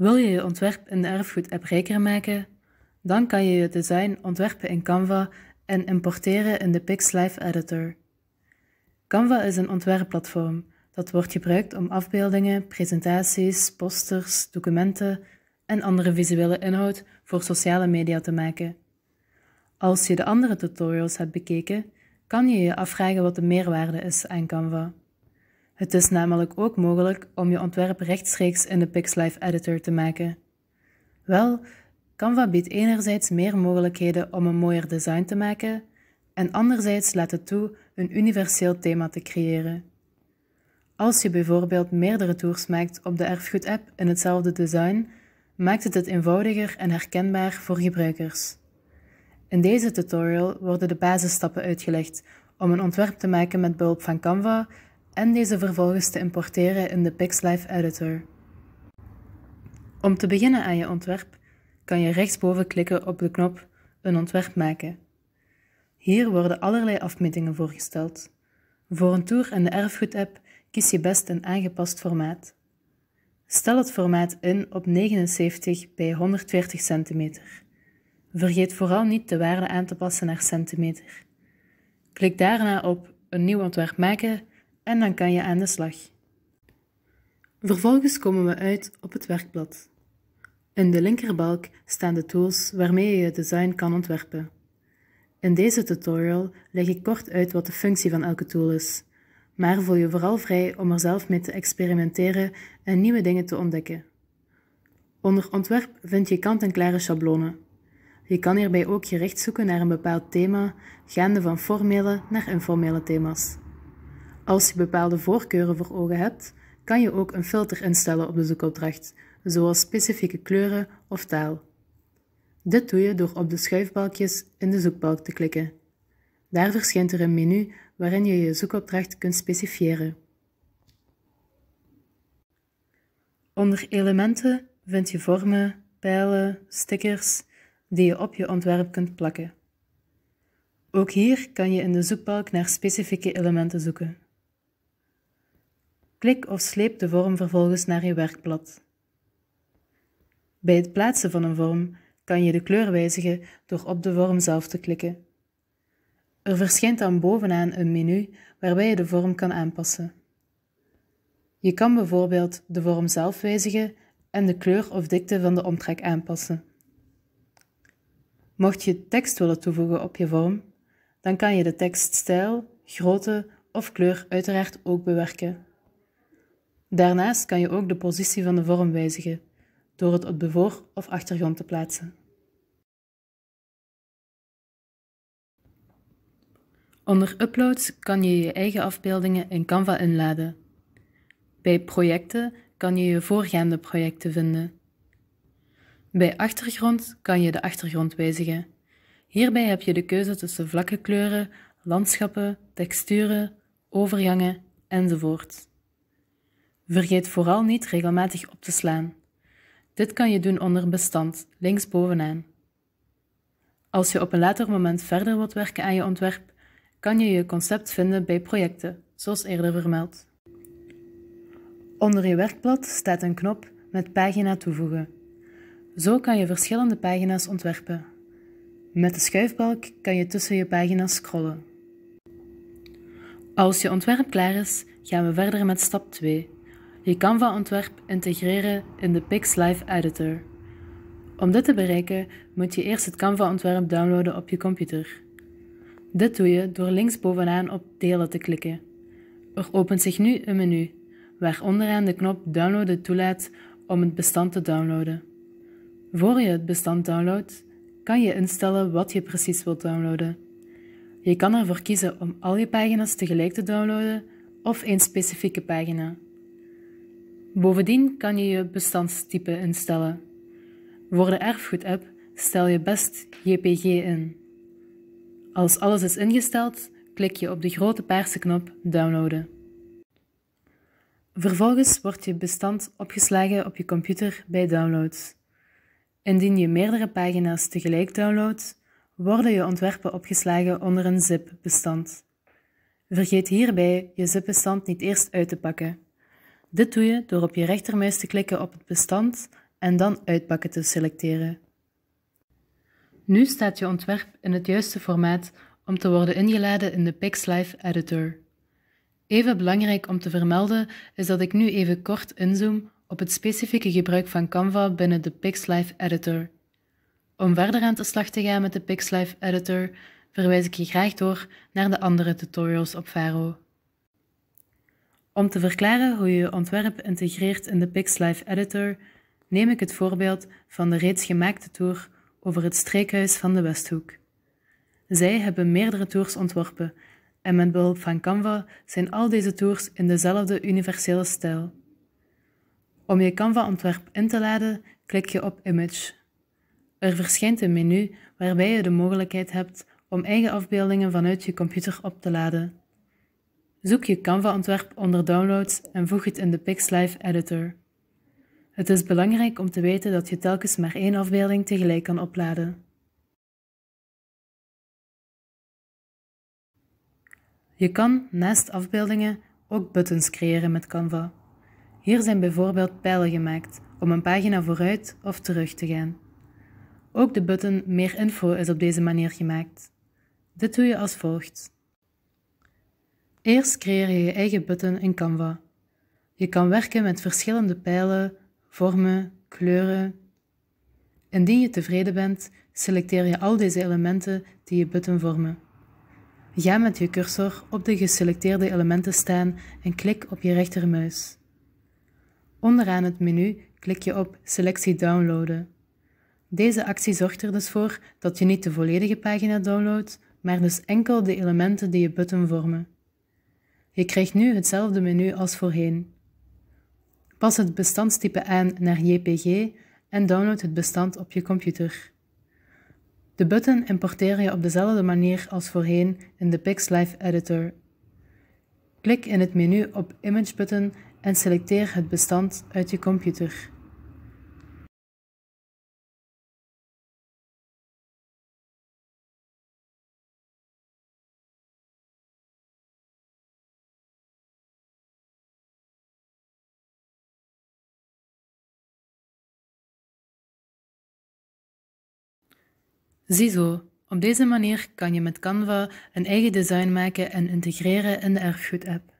Wil je je ontwerp in de Erfgoed-app rijker maken? Dan kan je je design ontwerpen in Canva en importeren in de PixLive Editor. Canva is een ontwerpplatform dat wordt gebruikt om afbeeldingen, presentaties, posters, documenten en andere visuele inhoud voor sociale media te maken. Als je de andere tutorials hebt bekeken, kan je je afvragen wat de meerwaarde is aan Canva. Het is namelijk ook mogelijk om je ontwerp rechtstreeks in de PixLive Editor te maken. Wel, Canva biedt enerzijds meer mogelijkheden om een mooier design te maken en anderzijds laat het toe een universeel thema te creëren. Als je bijvoorbeeld meerdere tours maakt op de erfgoed-app in hetzelfde design, maakt het het eenvoudiger en herkenbaar voor gebruikers. In deze tutorial worden de basisstappen uitgelegd om een ontwerp te maken met behulp van Canva en deze vervolgens te importeren in de PixLive Editor. Om te beginnen aan je ontwerp kan je rechtsboven klikken op de knop Een ontwerp maken. Hier worden allerlei afmetingen voorgesteld. Voor een tour in de Erfgoed-app kies je best een aangepast formaat. Stel het formaat in op 79 bij 140 cm. Vergeet vooral niet de waarde aan te passen naar centimeter. Klik daarna op Een nieuw ontwerp maken en dan kan je aan de slag. Vervolgens komen we uit op het werkblad. In de linkerbalk staan de tools waarmee je je design kan ontwerpen. In deze tutorial leg ik kort uit wat de functie van elke tool is, maar voel je vooral vrij om er zelf mee te experimenteren en nieuwe dingen te ontdekken. Onder ontwerp vind je kant-en-klare schablonen. Je kan hierbij ook gericht zoeken naar een bepaald thema, gaande van formele naar informele thema's. Als je bepaalde voorkeuren voor ogen hebt, kan je ook een filter instellen op de zoekopdracht, zoals specifieke kleuren of taal. Dit doe je door op de schuifbalkjes in de zoekbalk te klikken. Daar verschijnt er een menu waarin je je zoekopdracht kunt specifiëren. Onder elementen vind je vormen, pijlen, stickers die je op je ontwerp kunt plakken. Ook hier kan je in de zoekbalk naar specifieke elementen zoeken. Klik of sleep de vorm vervolgens naar je werkblad. Bij het plaatsen van een vorm kan je de kleur wijzigen door op de vorm zelf te klikken. Er verschijnt dan bovenaan een menu waarbij je de vorm kan aanpassen. Je kan bijvoorbeeld de vorm zelf wijzigen en de kleur of dikte van de omtrek aanpassen. Mocht je tekst willen toevoegen op je vorm, dan kan je de tekststijl, grootte of kleur uiteraard ook bewerken. Daarnaast kan je ook de positie van de vorm wijzigen door het op de voor- of achtergrond te plaatsen. Onder uploads kan je je eigen afbeeldingen in Canva inladen. Bij projecten kan je je voorgaande projecten vinden. Bij achtergrond kan je de achtergrond wijzigen. Hierbij heb je de keuze tussen vlakke kleuren, landschappen, texturen, overgangen enzovoort. Vergeet vooral niet regelmatig op te slaan. Dit kan je doen onder bestand, linksbovenaan. Als je op een later moment verder wilt werken aan je ontwerp, kan je je concept vinden bij projecten, zoals eerder vermeld. Onder je werkblad staat een knop met pagina toevoegen. Zo kan je verschillende pagina's ontwerpen. Met de schuifbalk kan je tussen je pagina's scrollen. Als je ontwerp klaar is, gaan we verder met stap 2, je Canva-ontwerp integreren in de PixLive Editor. Om dit te bereiken moet je eerst het Canva-ontwerp downloaden op je computer. Dit doe je door links bovenaan op Delen te klikken. Er opent zich nu een menu, waar onderaan de knop Downloaden toelaat om het bestand te downloaden. Voor je het bestand downloadt, kan je instellen wat je precies wilt downloaden. Je kan ervoor kiezen om al je pagina's tegelijk te downloaden of één specifieke pagina. Bovendien kan je je bestandstype instellen. Voor de erfgoed-app stel je best JPG in. Als alles is ingesteld, klik je op de grote paarse knop Downloaden. Vervolgens wordt je bestand opgeslagen op je computer bij download. Indien je meerdere pagina's tegelijk downloadt, worden je ontwerpen opgeslagen onder een zip-bestand. Vergeet hierbij je zip-bestand niet eerst uit te pakken. Dit doe je door op je rechtermuis te klikken op het bestand en dan uitpakken te selecteren. Nu staat je ontwerp in het juiste formaat om te worden ingeladen in de PixLive Editor. Even belangrijk om te vermelden is dat ik nu even kort inzoom op het specifieke gebruik van Canva binnen de PixLife Editor. Om verder aan de slag te gaan met de PixLife Editor verwijs ik je graag door naar de andere tutorials op Faro. Om te verklaren hoe je je ontwerp integreert in de PixLive Editor, neem ik het voorbeeld van de reeds gemaakte tour over het streekhuis van de Westhoek. Zij hebben meerdere tours ontworpen en met behulp van Canva zijn al deze tours in dezelfde universele stijl. Om je Canva-ontwerp in te laden, klik je op Image. Er verschijnt een menu waarbij je de mogelijkheid hebt om eigen afbeeldingen vanuit je computer op te laden. Zoek je Canva-ontwerp onder Downloads en voeg het in de PixLive Editor. Het is belangrijk om te weten dat je telkens maar één afbeelding tegelijk kan opladen. Je kan naast afbeeldingen ook buttons creëren met Canva. Hier zijn bijvoorbeeld pijlen gemaakt om een pagina vooruit of terug te gaan. Ook de button Meer info is op deze manier gemaakt. Dit doe je als volgt. Eerst creëer je je eigen button in Canva. Je kan werken met verschillende pijlen, vormen, kleuren. Indien je tevreden bent, selecteer je al deze elementen die je button vormen. Ga met je cursor op de geselecteerde elementen staan en klik op je rechtermuis. Onderaan het menu klik je op Selectie downloaden. Deze actie zorgt er dus voor dat je niet de volledige pagina downloadt, maar dus enkel de elementen die je button vormen. Je krijgt nu hetzelfde menu als voorheen. Pas het bestandstype aan naar JPG en download het bestand op je computer. De button importeer je op dezelfde manier als voorheen in de PixLife Editor. Klik in het menu op Image button en selecteer het bestand uit je computer. Ziezo, op deze manier kan je met Canva een eigen design maken en integreren in de Erfgoed-app.